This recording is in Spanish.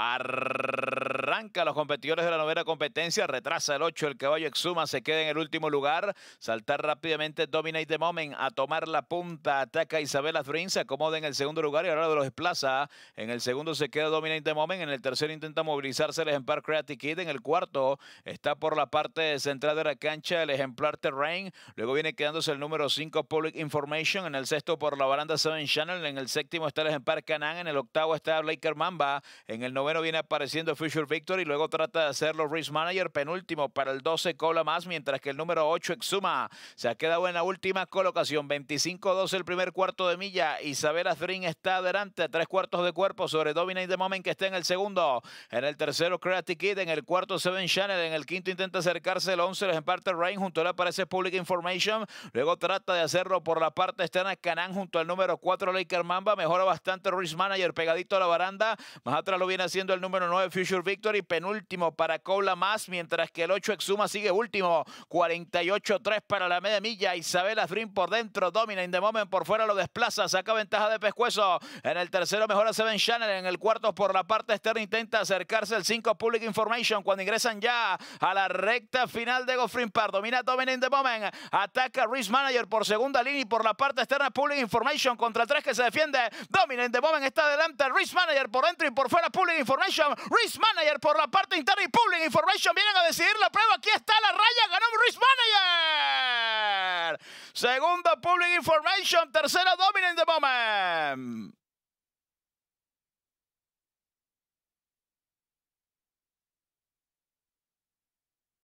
Arr arranca los competidores de la novena competencia, retrasa el 8, el caballo Exuma se queda en el último lugar, saltar rápidamente Dominate the Moment a tomar la punta, ataca Isabela Thrin, se acomoda en el segundo lugar y ahora lo desplaza, en el segundo se queda Dominate the Moment, en el tercero intenta movilizarse el ejemplar Creative Kid, en el cuarto está por la parte central de la cancha el ejemplar Terrain, luego viene quedándose el número 5 Public Information, en el sexto por la baranda Seven Channel, en el séptimo está el ejemplar Canaan, en el octavo está Blaker Mamba, en el noveno viene apareciendo Future y luego trata de hacerlo Race Manager, penúltimo para el 12 Cola más, mientras que el número 8 Exuma se ha quedado en la última colocación, 25-12 el primer cuarto de milla, Isabel Azrin está adelante, a tres cuartos de cuerpo sobre Dominic the Moment que está en el segundo, en el tercero Creative Kid, en el cuarto Seven Channel, en el quinto intenta acercarse el 11, les emparte Rain, junto a él aparece Public Information, luego trata de hacerlo por la parte externa Canán junto al número 4 Laker Mamba, mejora bastante Race Manager pegadito a la baranda, más atrás lo viene haciendo el número 9 Future Victor, y penúltimo para Cola Más, mientras que el 8 Exuma sigue último. 48-3 para la media milla. Isabela Frim por dentro, domina in the moment por fuera, lo desplaza, saca ventaja de pescuezo. En el tercero mejora Seven Channel, en el cuarto por la parte externa intenta acercarse el 5 Public Information cuando ingresan ya a la recta final de Gofrin Par. Domina domina in the moment. Ataca Risk Manager por segunda línea y por la parte externa Public Information contra el 3 que se defiende. Domina in the moment está adelante Risk Manager por dentro y por fuera Public Information. Risk Manager por la parte interna y Public Information vienen a decidir la prueba. Aquí está la raya, ganó Ruiz Manager. Segunda Public Information, tercera Dominant the Moment.